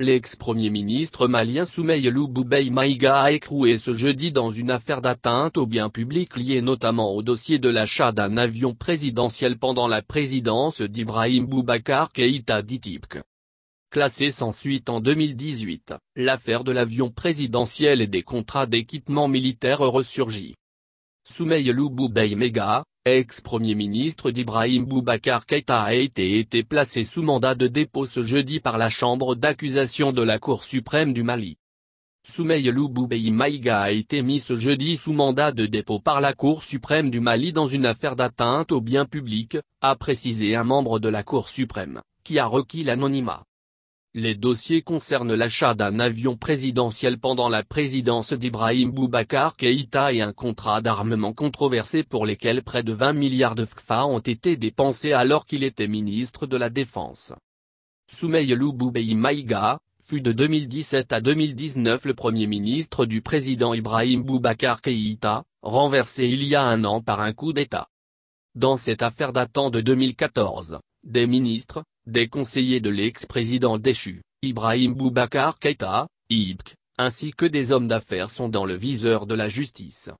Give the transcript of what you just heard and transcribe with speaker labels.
Speaker 1: L'ex-premier ministre malien Soumeil Boubeye Maïga a écroué ce jeudi dans une affaire d'atteinte aux biens publics liée notamment au dossier de l'achat d'un avion présidentiel pendant la présidence d'Ibrahim Boubacar Keïta Ditipk. Classée sans suite en 2018, l'affaire de l'avion présidentiel et des contrats d'équipement militaire ressurgit. Soumeil Boubaï Mega, ex-premier ministre d'Ibrahim Boubacar Keïta a été, été placé sous mandat de dépôt ce jeudi par la chambre d'accusation de la Cour suprême du Mali. Soumeyelou Boubéi Maïga a été mis ce jeudi sous mandat de dépôt par la Cour suprême du Mali dans une affaire d'atteinte aux biens publics, a précisé un membre de la Cour suprême, qui a requis l'anonymat. Les dossiers concernent l'achat d'un avion présidentiel pendant la présidence d'Ibrahim Boubacar Keïta et un contrat d'armement controversé pour lesquels près de 20 milliards de FKFA ont été dépensés alors qu'il était ministre de la Défense. Soumeyelou Boubéi Maïga, fut de 2017 à 2019 le premier ministre du président Ibrahim Boubacar Keïta, renversé il y a un an par un coup d'État. Dans cette affaire datant de 2014, des ministres, des conseillers de l'ex-président déchu, Ibrahim Boubacar Keïta, IBK, ainsi que des hommes d'affaires sont dans le viseur de la justice.